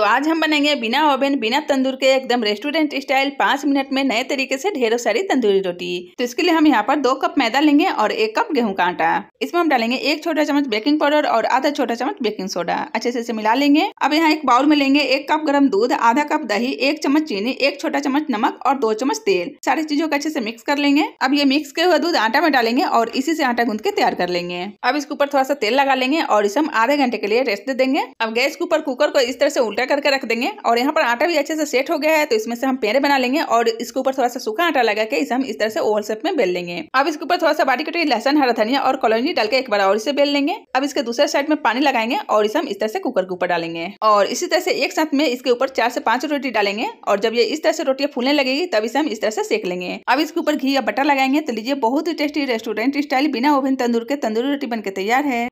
तो आज हम बनाएंगे बिना ओवन बिना तंदूर के एकदम रेस्टोरेंट स्टाइल पांच मिनट में नए तरीके से ढेरों सारी तंदूरी रोटी तो इसके लिए हम यहाँ पर दो कप मैदा लेंगे और एक कप गेहूं का आटा इसमें हम डालेंगे एक छोटा चम्मच बेकिंग पाउडर और आधा छोटा चम्मच बेकिंग सोडा अच्छे से इसे मिला लेंगे अब यहाँ एक बाउल में लेंगे एक कप गर्म दूध आधा कप दही एक चम्मच चीनी एक छोटा चम्मच नमक और दो चम्मच तेल सारी चीजों को अच्छे से मिक्स कर लेंगे अब ये मिक्स के हुआ दूध आटा में डालेंगे और इसी से आटा गूंद के तैयार कर लेंगे अब इसके ऊपर थोड़ा सा तेल लगा लेंगे और इसे हम आधे घंटे के लिए रेस्ट दे देंगे अब गैस के ऊपर कुकर को इस तरह से उल्टा करके रख देंगे और यहाँ पर आटा भी अच्छे से सेट हो गया है तो इसमें से हम पेड़े बना लेंगे और इसके ऊपर थोड़ा सा सूखा आटा लगा के इसे हम इस तरह से ओवल सेप में बेल लेंगे अब इसके ऊपर थोड़ा सा बाटी कटी लहसन हरा धनिया और कॉलोनी डाल के एक बार और इसे बेल लेंगे अब इसके दूसरे साइड में पानी लगाएंगे और इसे हम इस तरह से कुकर के ऊपर डालेंगे और इसी तरह से एक साथ में इसके ऊपर चार से पांच रोटी डालेंगे और जब ये इस तरह से रोटियां फूलने लगेगी तब इसे हम इस तरह से सेक लेंगे अब इसके ऊपर घी या बटर लगाएंगे तो लीजिए बहुत ही टेस्टी रेस्टोरेंट स्टाइल बिना ओवन तंदूर के तंदूरी रोटी बनकर तैयार है